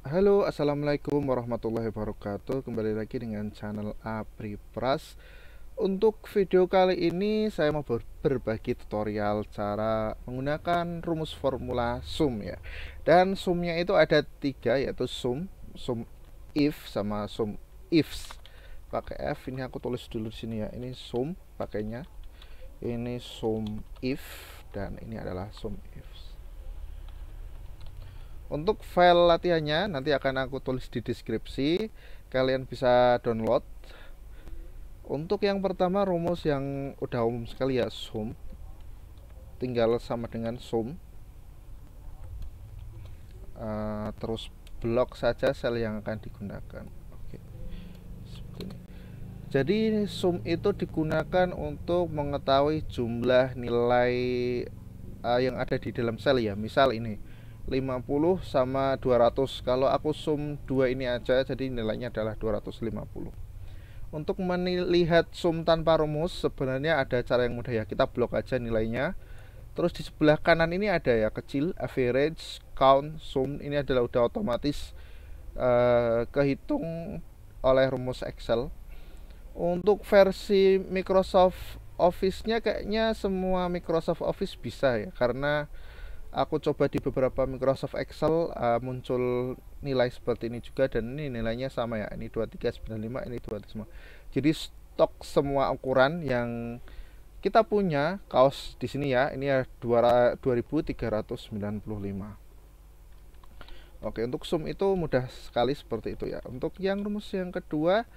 Halo assalamualaikum warahmatullahi wabarakatuh kembali lagi dengan channel Apri Pras untuk video kali ini saya mau berbagi tutorial cara menggunakan rumus formula sum ya dan sumnya itu ada tiga yaitu sum sum if sama sum ifs pakai f ini aku tulis dulu di sini ya ini sum pakainya ini sum if dan ini adalah sum if untuk file latihannya nanti akan aku tulis di deskripsi, kalian bisa download. Untuk yang pertama rumus yang udah umum sekali ya sum. Tinggal sama dengan sum. Uh, eh, terus blok saja sel yang akan digunakan. Oke. Jadi sum itu digunakan untuk mengetahui jumlah nilai uh, yang ada di dalam sel ya. Misal ini 50 sama 200 kalau aku sum 2 ini aja jadi nilainya adalah 250 untuk melihat sum tanpa rumus sebenarnya ada cara yang mudah ya kita blok aja nilainya terus di sebelah kanan ini ada ya kecil average count sum ini adalah udah otomatis uh, kehitung oleh rumus Excel untuk versi Microsoft Office-nya kayaknya semua Microsoft Office bisa ya karena aku coba di beberapa Microsoft Excel uh, muncul nilai seperti ini juga dan ini nilainya sama ya ini 2395 ini 25 jadi stok semua ukuran yang kita punya kaos di sini ya ini ya 2395 Oke untuk sum itu mudah sekali seperti itu ya untuk yang rumus yang kedua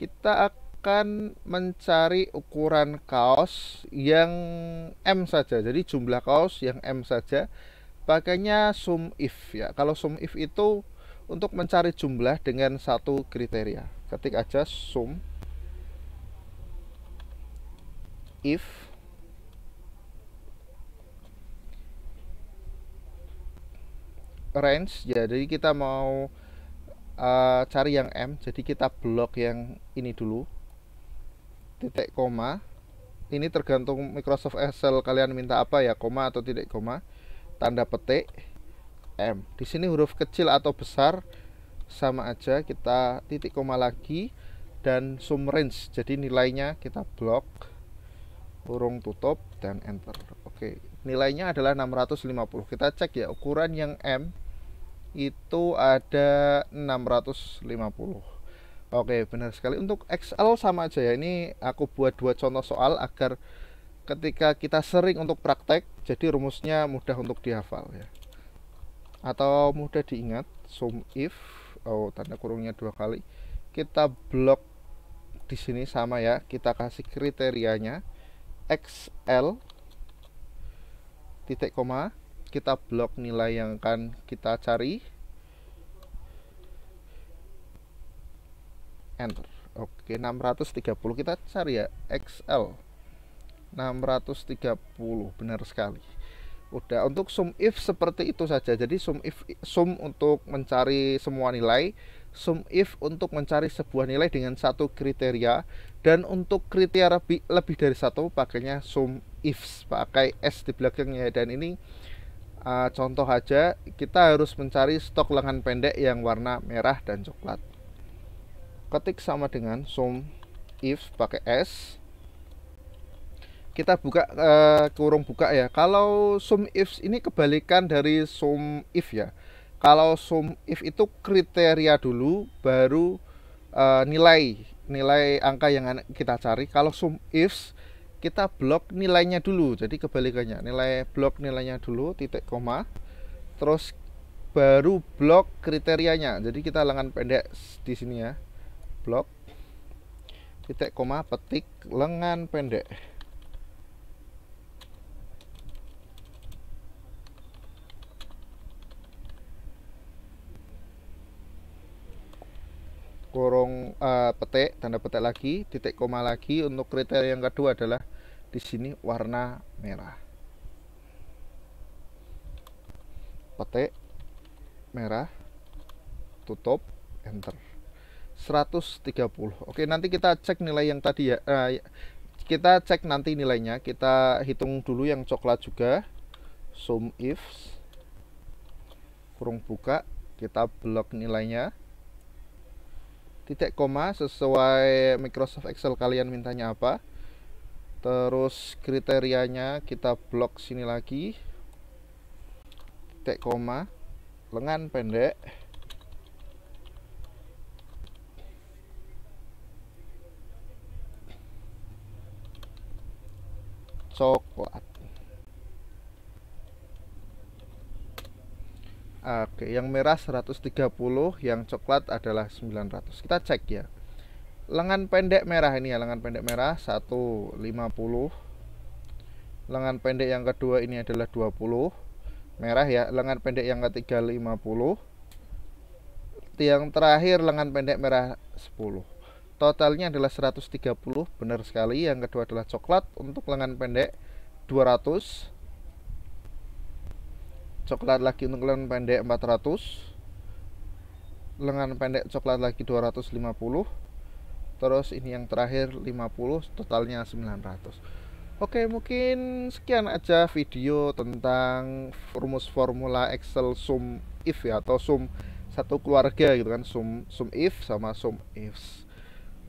kita akan akan mencari ukuran kaos yang M saja. Jadi jumlah kaos yang M saja. Pakainya sum if ya. Kalau sum if itu untuk mencari jumlah dengan satu kriteria. Ketik aja sum if range ya jadi kita mau uh, cari yang M jadi kita blok yang ini dulu titik koma ini tergantung Microsoft Excel kalian minta apa ya koma atau titik koma tanda petik M di sini huruf kecil atau besar sama aja kita titik koma lagi dan sum range jadi nilainya kita blok kurung tutup dan enter oke nilainya adalah 650 kita cek ya ukuran yang M itu ada 650 Oke, benar sekali. Untuk XL sama aja ya. Ini aku buat dua contoh soal agar ketika kita sering untuk praktek, jadi rumusnya mudah untuk dihafal ya. Atau mudah diingat, sum if, oh tanda kurungnya dua kali. Kita blok di sini sama ya. Kita kasih kriterianya XL titik koma kita blok nilai yang akan kita cari enter oke 630 kita cari ya XL 630 benar sekali udah untuk sum if seperti itu saja jadi sum if sum untuk mencari semua nilai sum if untuk mencari sebuah nilai dengan satu kriteria dan untuk kriteria lebih, lebih dari satu pakainya sum ifs pakai s di belakangnya dan ini uh, contoh aja kita harus mencari stok lengan pendek yang warna merah dan coklat ketik sama dengan sum if pakai s kita buka eh, kurung buka ya kalau sum if ini kebalikan dari sum if ya kalau sum if itu kriteria dulu baru uh, nilai nilai angka yang kita cari kalau sum if kita blok nilainya dulu jadi kebalikannya nilai blok nilainya dulu titik koma terus baru blok kriterianya jadi kita lengan pendek di sini ya blok titik koma petik lengan pendek kurung uh, petik tanda petik lagi titik koma lagi untuk kriteria yang kedua adalah di sini warna merah petik merah tutup enter 130 Oke nanti kita cek nilai yang tadi ya eh, kita cek nanti nilainya kita hitung dulu yang coklat juga sum ifs kurung buka kita blok nilainya titik koma sesuai Microsoft Excel kalian mintanya apa terus kriterianya kita blok sini lagi titik koma lengan pendek coklat oke yang merah 130 yang coklat adalah 900 kita cek ya lengan pendek merah ini ya lengan pendek merah 150 lengan pendek yang kedua ini adalah 20 merah ya lengan pendek yang ketiga 50 yang terakhir lengan pendek merah 10 totalnya adalah 130 benar sekali yang kedua adalah coklat untuk lengan pendek 200 coklat lagi untuk lengan pendek 400 lengan pendek coklat lagi 250 terus ini yang terakhir 50 totalnya 900 oke mungkin sekian aja video tentang rumus formula Excel sum if ya atau sum satu keluarga gitu kan sum sum if sama sum ifs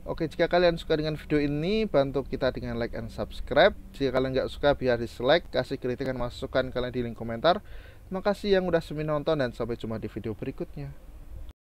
Oke, jika kalian suka dengan video ini, bantu kita dengan like and subscribe. Jika kalian nggak suka, biar dislike. Kasih kritikan masukan kalian di link komentar. Terima kasih yang udah semin nonton dan sampai jumpa di video berikutnya.